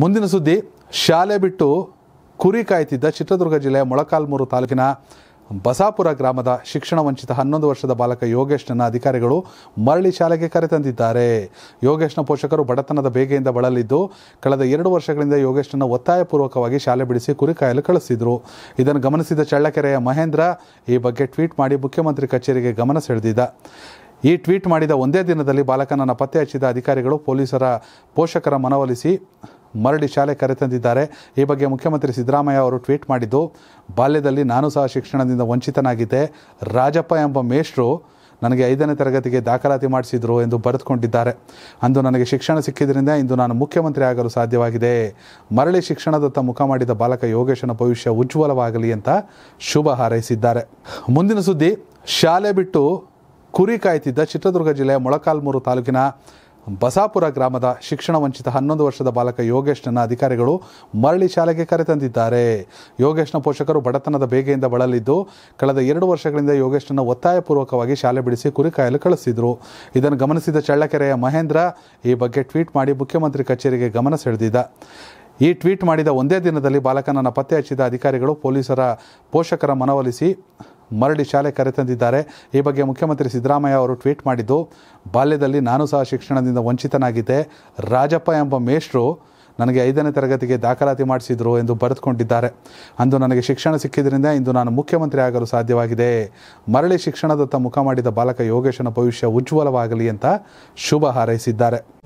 ಮುಂದಿನ ಸುದ್ದಿ ಶಾಲೆ ಬಿಟ್ಟು ಕುರಿ ಕಾಯ್ತಿದ್ದ ಚಿತ್ರದುರ್ಗ ಜಿಲ್ಲೆಯ ಮೊಳಕಾಲ್ಮೂರು ತಾಲೂಕಿನ ಬಸಾಪುರ ಗ್ರಾಮದ ಶಿಕ್ಷಣ ವಂಚಿತ ಹನ್ನೊಂದು ವರ್ಷದ ಬಾಲಕ ಯೋಗೇಶ್ನ ಅಧಿಕಾರಿಗಳು ಮರಳಿ ಶಾಲೆಗೆ ಕರೆತಂದಿದ್ದಾರೆ ಯೋಗೇಶ್ನ ಪೋಷಕರು ಬಡತನದ ಬೇಗೆಯಿಂದ ಬಳಲಿದ್ದು ಕಳೆದ ಎರಡು ವರ್ಷಗಳಿಂದ ಯೋಗೇಶ್ನನ್ನು ಒತ್ತಾಯಪೂರ್ವಕವಾಗಿ ಶಾಲೆ ಬಿಡಿಸಿ ಕುರಿ ಕಾಯಲು ಕಳಿಸಿದ್ರು ಇದನ್ನು ಗಮನಿಸಿದ ಚಳ್ಳಕೆರೆಯ ಮಹೇಂದ್ರ ಈ ಬಗ್ಗೆ ಟ್ವೀಟ್ ಮಾಡಿ ಮುಖ್ಯಮಂತ್ರಿ ಕಚೇರಿಗೆ ಗಮನ ಸೆಳೆದಿದ್ದ ಈ ಟ್ವೀಟ್ ಮಾಡಿದ ಒಂದೇ ದಿನದಲ್ಲಿ ಬಾಲಕನನ್ನು ಪತ್ತೆ ಹಚ್ಚಿದ ಅಧಿಕಾರಿಗಳು ಪೊಲೀಸರ ಪೋಷಕರ ಮನವೊಲಿಸಿ ಮರಳಿ ಶಾಲೆ ಕರೆತಂದಿದ್ದಾರೆ ಈ ಬಗ್ಗೆ ಮುಖ್ಯಮಂತ್ರಿ ಸಿದ್ದರಾಮಯ್ಯ ಅವರು ಟ್ವೀಟ್ ಮಾಡಿದ್ದು ಬಾಲ್ಯದಲ್ಲಿ ನಾನು ಸಹ ಶಿಕ್ಷಣದಿಂದ ವಂಚಿತನಾಗಿದ್ದೆ ರಾಜಪ್ಪ ಎಂಬ ಮೇಷ್ಟ್ರು ನನಗೆ ಐದನೇ ತರಗತಿಗೆ ದಾಖಲಾತಿ ಮಾಡಿಸಿದರು ಎಂದು ಬರೆದುಕೊಂಡಿದ್ದಾರೆ ಅಂದು ನನಗೆ ಶಿಕ್ಷಣ ಸಿಕ್ಕಿದ್ದರಿಂದ ಇಂದು ನಾನು ಮುಖ್ಯಮಂತ್ರಿ ಆಗಲು ಸಾಧ್ಯವಾಗಿದೆ ಮರಳಿ ಶಿಕ್ಷಣದತ್ತ ಮುಖ ಮಾಡಿದ ಬಾಲಕ ಯೋಗೇಶನ ಭವಿಷ್ಯ ಉಜ್ವಲವಾಗಲಿ ಅಂತ ಶುಭ ಹಾರೈಸಿದ್ದಾರೆ ಮುಂದಿನ ಸುದ್ದಿ ಶಾಲೆ ಬಿಟ್ಟು ಕುರಿ ಕಾಯ್ತಿದ್ದ ಚಿತ್ರದುರ್ಗ ಜಿಲ್ಲೆಯ ಮೊಳಕಾಲ್ಮೂರು ತಾಲೂಕಿನ ಬಸಾಪುರ ಗ್ರಾಮದ ಶಿಕ್ಷಣ ವಂಚಿತ ಹನ್ನೊಂದು ವರ್ಷದ ಬಾಲಕ ಯೋಗೇಶ್ನ ಅಧಿಕಾರಿಗಳು ಮರಳಿ ಶಾಲೆಗೆ ಕರೆತಂದಿದ್ದಾರೆ ಯೋಗೇಶ್ನ ಪೋಷಕರು ಬಡತನದ ಬೇಗೆಯಿಂದ ಬಳಲಿದ್ದು ಕಳೆದ ಎರಡು ವರ್ಷಗಳಿಂದ ಯೋಗೇಶ್ನನ್ನು ಒತ್ತಾಯಪೂರ್ವಕವಾಗಿ ಶಾಲೆ ಬಿಡಿಸಿ ಕುರಿಕಾಯಲು ಕಳಿಸಿದರು ಇದನ್ನು ಗಮನಿಸಿದ ಚಳ್ಳಕೆರೆಯ ಮಹೇಂದ್ರ ಈ ಬಗ್ಗೆ ಟ್ವೀಟ್ ಮಾಡಿ ಮುಖ್ಯಮಂತ್ರಿ ಕಚೇರಿಗೆ ಗಮನ ಸೆಳೆದಿದ್ದ ಈ ಟ್ವೀಟ್ ಮಾಡಿದ ಒಂದೇ ದಿನದಲ್ಲಿ ಬಾಲಕನನ್ನು ಪತ್ತೆ ಹಚ್ಚಿದ ಅಧಿಕಾರಿಗಳು ಪೊಲೀಸರ ಪೋಷಕರ ಮನವೊಲಿಸಿ ಮರಳಿ ಶಾಲೆ ಕರೆತಂದಿದ್ದಾರೆ ಈ ಬಗ್ಗೆ ಮುಖ್ಯಮಂತ್ರಿ ಸಿದ್ದರಾಮಯ್ಯ ಅವರು ಟ್ವೀಟ್ ಮಾಡಿದ್ದು ಬಾಲ್ಯದಲ್ಲಿ ನಾನು ಸಹ ಶಿಕ್ಷಣದಿಂದ ವಂಚಿತನಾಗಿದ್ದೆ ರಾಜಪ್ಪ ಎಂಬ ಮೇಷ್ಟ್ರು ನನಗೆ ಐದನೇ ತರಗತಿಗೆ ದಾಖಲಾತಿ ಮಾಡಿಸಿದರು ಎಂದು ಬರೆದುಕೊಂಡಿದ್ದಾರೆ ಅಂದು ನನಗೆ ಶಿಕ್ಷಣ ಸಿಕ್ಕಿದ್ದರಿಂದ ಇಂದು ನಾನು ಮುಖ್ಯಮಂತ್ರಿ ಆಗಲು ಸಾಧ್ಯವಾಗಿದೆ ಮರಳಿ ಶಿಕ್ಷಣದತ್ತ ಮುಖ ಮಾಡಿದ ಬಾಲಕ ಯೋಗೇಶನ ಭವಿಷ್ಯ ಉಜ್ವಲವಾಗಲಿ ಅಂತ ಶುಭ ಹಾರೈಸಿದ್ದಾರೆ